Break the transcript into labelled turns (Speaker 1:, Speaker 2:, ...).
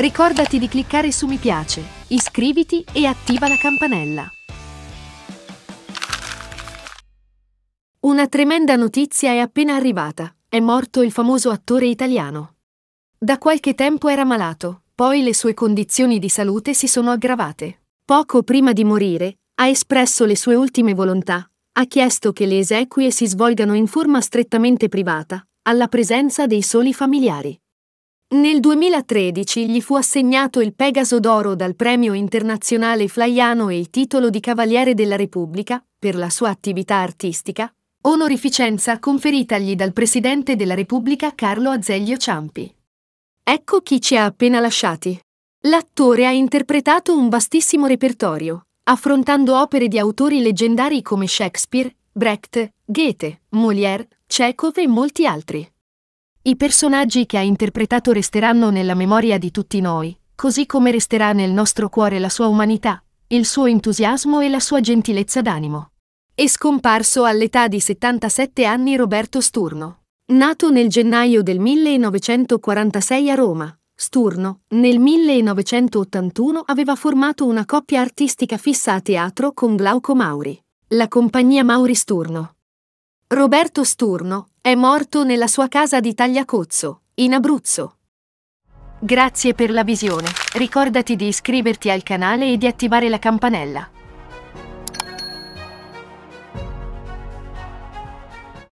Speaker 1: Ricordati di cliccare su mi piace, iscriviti e attiva la campanella. Una tremenda notizia è appena arrivata. È morto il famoso attore italiano. Da qualche tempo era malato, poi le sue condizioni di salute si sono aggravate. Poco prima di morire, ha espresso le sue ultime volontà. Ha chiesto che le esequie si svolgano in forma strettamente privata, alla presenza dei soli familiari. Nel 2013 gli fu assegnato il Pegaso d'Oro dal Premio Internazionale Flaiano e il titolo di Cavaliere della Repubblica per la sua attività artistica, onorificenza conferitagli dal Presidente della Repubblica Carlo Azeglio Ciampi. Ecco chi ci ha appena lasciati. L'attore ha interpretato un vastissimo repertorio, affrontando opere di autori leggendari come Shakespeare, Brecht, Goethe, Molière, Chekhov e molti altri. I personaggi che ha interpretato resteranno nella memoria di tutti noi, così come resterà nel nostro cuore la sua umanità, il suo entusiasmo e la sua gentilezza d'animo. È scomparso all'età di 77 anni Roberto Sturno. Nato nel gennaio del 1946 a Roma, Sturno, nel 1981 aveva formato una coppia artistica fissa a teatro con Glauco Mauri, la compagnia Mauri Sturno. Roberto Sturno è morto nella sua casa di Tagliacozzo, in Abruzzo. Grazie per la visione. Ricordati di iscriverti al canale e di attivare la campanella.